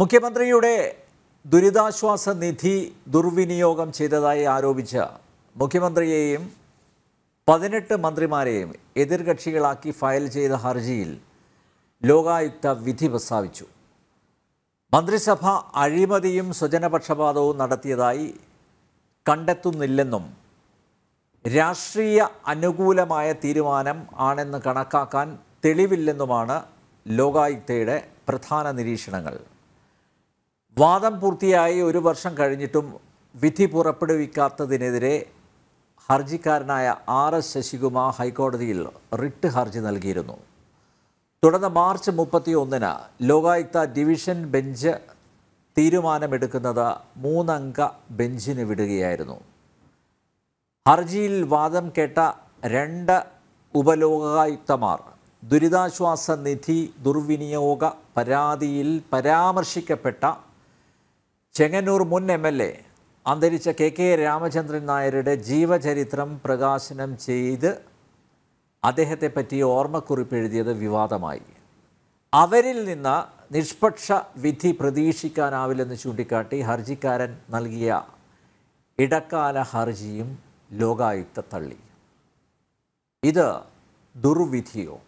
മുഖ്യമന്ത്രിയുടെ ദുരിതാശ്വാസ നിധി ദുർവിനിയോഗം ചെയ്തതായി ആരോപിച്ച മുഖ്യമന്ത്രിയെയും പതിനെട്ട് മന്ത്രിമാരെയും എതിർകക്ഷികളാക്കി ഫയൽ ചെയ്ത ഹർജിയിൽ ലോകായുക്ത വിധി പ്രസ്താവിച്ചു മന്ത്രിസഭ അഴിമതിയും സ്വജനപക്ഷപാതവും നടത്തിയതായി കണ്ടെത്തുന്നില്ലെന്നും രാഷ്ട്രീയ അനുകൂലമായ തീരുമാനം ആണെന്ന് കണക്കാക്കാൻ തെളിവില്ലെന്നുമാണ് ലോകായുക്തയുടെ പ്രധാന നിരീക്ഷണങ്ങൾ വാദം പൂർത്തിയായി ഒരു വർഷം കഴിഞ്ഞിട്ടും വിധി പുറപ്പെടുവിക്കാത്തതിനെതിരെ ഹർജിക്കാരനായ ആർ എസ് ശശികുമാർ ഹൈക്കോടതിയിൽ റിട്ട് ഹർജി നൽകിയിരുന്നു തുടർന്ന് മാർച്ച് മുപ്പത്തി ഒന്നിന് ലോകായുക്ത ഡിവിഷൻ ബെഞ്ച് തീരുമാനമെടുക്കുന്നത് മൂന്നംഗ ബെഞ്ചിന് വിടുകയായിരുന്നു ഹർജിയിൽ വാദം കേട്ട രണ്ട് ഉപലോകായുക്തമാർ ദുരിതാശ്വാസ നിധി ദുർവിനിയോഗ പരാതിയിൽ പരാമർശിക്കപ്പെട്ട ചെങ്ങന്നൂർ മുൻ എം എൽ എ അന്തരിച്ച കെ കെ രാമചന്ദ്രൻ നായരുടെ ജീവചരിത്രം പ്രകാശനം ചെയ്ത് അദ്ദേഹത്തെ അദ്ദേഹത്തെപ്പറ്റി ഓർമ്മക്കുറിപ്പ് എഴുതിയത് വിവാദമായി അവരിൽ നിന്ന് നിഷ്പക്ഷ വിധി പ്രതീക്ഷിക്കാനാവില്ലെന്ന് ചൂണ്ടിക്കാട്ടി ഹർജിക്കാരൻ നൽകിയ ഇടക്കാല ഹർജിയും ലോകായുക്ത തള്ളി ഇത് ദുർവിധിയോ